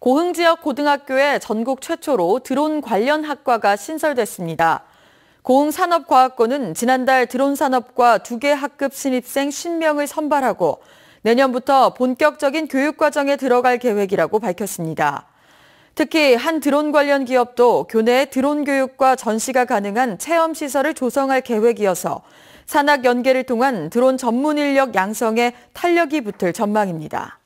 고흥 지역 고등학교에 전국 최초로 드론 관련 학과가 신설됐습니다. 고흥 산업과학고는 지난달 드론 산업과 두 개 학급 신입생 10명을 선발하고 내년부터 본격적인 교육과정에 들어갈 계획이라고 밝혔습니다. 특히 한 드론 관련 기업도 교내 드론 교육과 전시가 가능한 체험시설을 조성할 계획이어서 산학 연계를 통한 드론 전문 인력 양성에 탄력이 붙을 전망입니다.